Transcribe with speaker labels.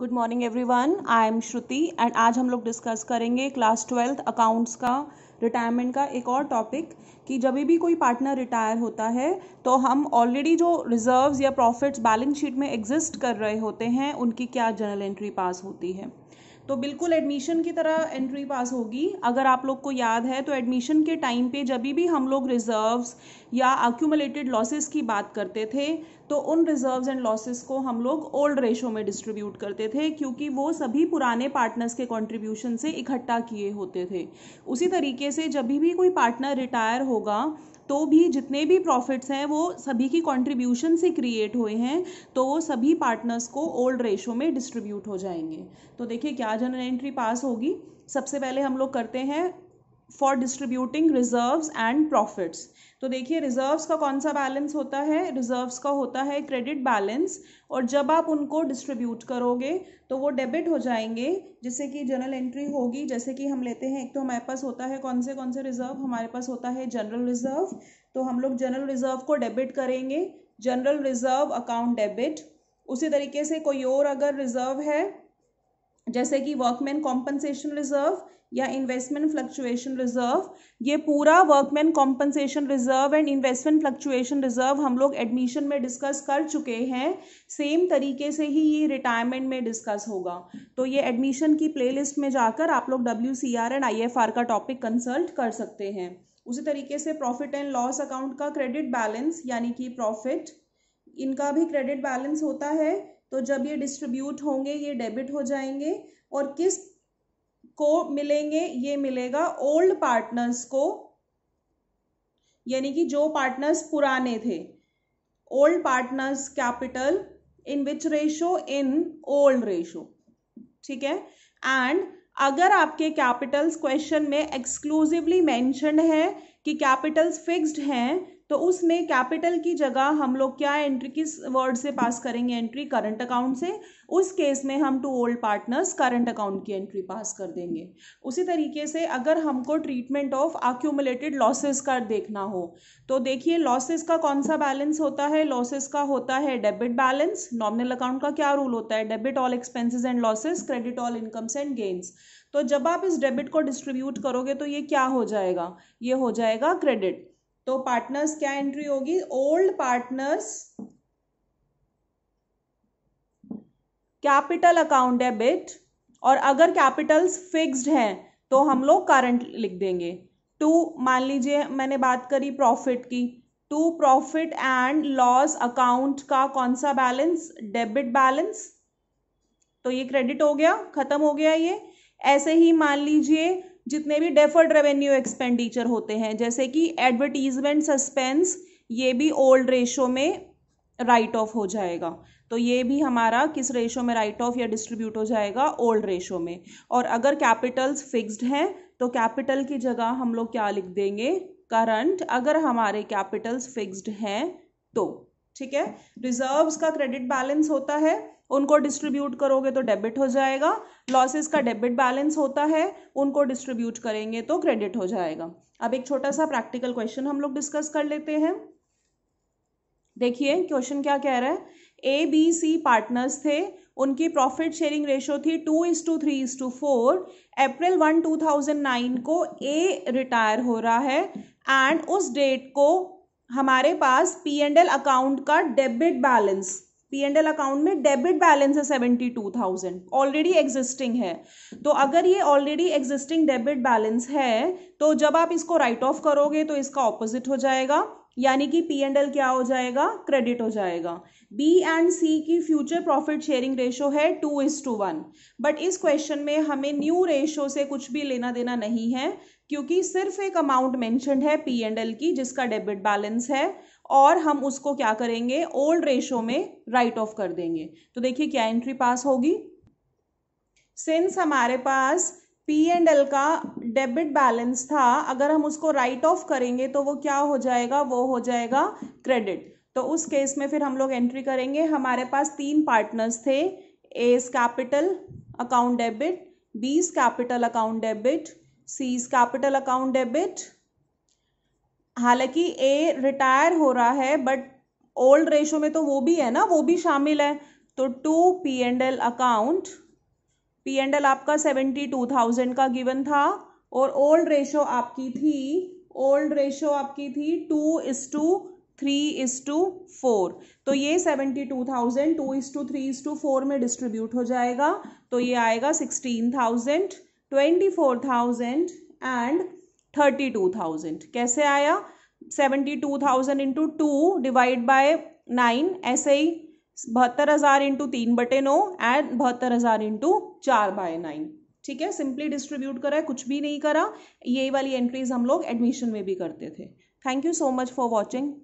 Speaker 1: good morning everyone I am Shruti and आज हम लोग डिस्कस करेंगे क्लास ट्वेल्थ अकाउंट्स का रिटायरमेंट का एक और टॉपिक कि जब भी कोई पार्टनर रिटायर होता है तो हम ऑलरेडी जो रिजर्व्स या प्रॉफिट्स बैलेंस शीट में एग्जिस्ट कर रहे होते हैं उनकी क्या जनरल एंट्री पास होती है तो बिल्कुल एडमिशन की तरह एंट्री पास होगी अगर आप लोग को याद है तो एडमिशन के टाइम पे जब भी हम लोग रिजर्व्स या अक्यूमलेटेड लॉसेस की बात करते थे तो उन रिजर्व्स एंड लॉसेस को हम लोग ओल्ड रेशो में डिस्ट्रीब्यूट करते थे क्योंकि वो सभी पुराने पार्टनर्स के कॉन्ट्रीब्यूशन से इकट्ठा किए होते थे उसी तरीके से जब भी कोई पार्टनर रिटायर होगा तो भी जितने भी प्रॉफिट्स हैं वो सभी की कॉन्ट्रीब्यूशन से क्रिएट हुए हैं तो वो सभी पार्टनर्स को ओल्ड रेशो में डिस्ट्रीब्यूट हो जाएंगे तो देखिए क्या जनरल एंट्री पास होगी सबसे पहले हम लोग करते हैं for distributing reserves and profits तो देखिए रिजर्व्स का कौन सा बैलेंस होता है रिजर्व्स का होता है क्रेडिट बैलेंस और जब आप उनको डिस्ट्रीब्यूट करोगे तो वो डेबिट हो जाएंगे जिससे कि जनरल एंट्री होगी जैसे कि हम लेते हैं एक तो हमारे पास होता है कौन से कौन से रिजर्व हमारे पास होता है जनरल रिजर्व तो हम लोग जनरल रिजर्व को डेबिट करेंगे जनरल रिजर्व अकाउंट डेबिट उसी तरीके से कोई और अगर रिजर्व है जैसे कि वर्कमैन कॉम्पनसेशन रिजर्व या इन्वेस्टमेंट फ्लक्चुएशन रिजर्व ये पूरा workman compensation reserve and investment fluctuation reserve हम लोग एडमिशन में डिस्कस कर चुके हैं सेम तरीके से ही ये रिटायरमेंट में डिस्कस होगा तो ये एडमिशन की प्लेलिस्ट में जाकर आप लोग W C R and I F R का टॉपिक कंसल्ट कर सकते हैं उसी तरीके से प्रॉफिट एंड लॉस अकाउंट का क्रेडिट बैलेंस यानी कि प्रॉफिट इनका भी क्रेडिट बैलेंस होता है तो जब ये डिस्ट्रीब्यूट होंगे ये डेबिट हो जाएंगे और किस को मिलेंगे ये मिलेगा ओल्ड पार्टनर्स को यानी कि जो पार्टनर्स पुराने थे old partners capital in which ratio in old ratio ठीक है एंड अगर आपके कैपिटल्स क्वेश्चन में एक्सक्लूसिवली मेंशन है कि कैपिटल्स फिक्स्ड हैं तो उसमें कैपिटल की जगह हम लोग क्या एंट्री किस वर्ड से पास करेंगे एंट्री करंट अकाउंट से उस केस में हम to old partners current account की एंट्री पास कर देंगे उसी तरीके से अगर हमको ट्रीटमेंट ऑफ अक्यूमुलेटेड लॉसेस का देखना हो तो देखिए लॉसेस का कौन सा बैलेंस होता है लॉसेस का होता है डेबिट बैलेंस नॉमिनल अकाउंट का क्या रूल होता है debit all expenses and losses credit all incomes and gains तो जब आप इस डेबिट को डिस्ट्रीब्यूट करोगे तो ये क्या हो जाएगा ये हो जाएगा क्रेडिट तो पार्टनर्स क्या एंट्री होगी old partners capital account debit और अगर कैपिटल्स फिक्स्ड हैं तो हम लोग करंट लिख देंगे टू मान लीजिए मैंने बात करी प्रॉफिट की to profit and loss account का कौन सा बैलेंस डेबिट बैलेंस तो ये क्रेडिट हो गया खत्म हो गया ये ऐसे ही मान लीजिए जितने भी डेफर्ड रेवेन्यू एक्सपेंडिचर होते हैं जैसे कि एडवर्टीजमेंट सस्पेंस ये भी ओल्ड रेशो में राइट ऑफ हो जाएगा तो ये भी हमारा किस रेशो में राइट ऑफ या डिस्ट्रीब्यूट हो जाएगा ओल्ड रेशो में और अगर कैपिटल्स फिक्स्ड हैं तो कैपिटल की जगह हम लोग क्या लिख देंगे करंट अगर हमारे कैपिटल्स फिक्स्ड हैं तो ठीक है रिजर्व्स का क्रेडिट बैलेंस होता है उनको डिस्ट्रीब्यूट करोगे तो डेबिट हो जाएगा लॉसेस का डेबिट बैलेंस होता है उनको डिस्ट्रीब्यूट करेंगे तो क्रेडिट हो जाएगा अब एक छोटा सा प्रैक्टिकल क्वेश्चन हम लोग डिस्कस कर लेते हैं देखिए क्वेश्चन क्या कह रहा है ए बी सी पार्टनर्स थे उनकी प्रॉफिट शेयरिंग रेशो थी two is to three is to four April one two thousand nine को ए रिटायर हो रहा है एंड उस डेट को हमारे पास पी एंड एल अकाउंट का debit balance P and L account में डेबिट बैलेंस है seventy two thousand already existing है तो अगर ये ऑलरेडी एग्जिस्टिंग डेबिट बैलेंस है तो जब आप इसको राइट ऑफ करोगे तो इसका ऑपोजिट हो जाएगा यानी कि पी एंड एल क्या हो जाएगा क्रेडिट हो जाएगा बी एंड सी की फ्यूचर प्रॉफिट शेयरिंग रेशो है two is to one but इस क्वेश्चन में हमें न्यू रेशो से कुछ भी लेना देना नहीं है क्योंकि सिर्फ एक अमाउंट मैंशनड है पी एंड एल की जिसका डेबिट बैलेंस है और हम उसको क्या करेंगे ओल्ड रेशो में राइट ऑफ कर देंगे तो देखिए क्या एंट्री पास होगी सिंस हमारे पास पी एंड एल का डेबिट बैलेंस था अगर हम उसको राइट ऑफ करेंगे तो वो क्या हो जाएगा वो हो जाएगा क्रेडिट तो उस केस में फिर हम लोग एंट्री करेंगे हमारे पास तीन पार्टनर्स थे A's capital account debit B's capital account debit C's capital account debit हालांकि ए रिटायर हो रहा है बट ओल्ड रेशो में तो वो भी है ना वो भी शामिल है तो to P and L account P and L आपका सेवेंटी टू थाउजेंड का गिवन था और ओल्ड रेशो आपकी थी ओल्ड रेशो आपकी थी two is to three is to four तो ये seventy two thousand two is to three is to four में डिस्ट्रीब्यूट हो जाएगा तो ये आएगा sixteen thousand twenty four thousand and thirty two thousand कैसे आया seventy two thousand into two divide by nine ऐसे ही बहत्तर हज़ार इंटू तीन बटे नो एंड बहत्तर हज़ार इंटू चार बाय नाइन ठीक है सिंपली डिस्ट्रीब्यूट करा है कुछ भी नहीं करा ये वाली एंट्रीज हम लोग एडमिशन में भी करते थे thank you so much for watching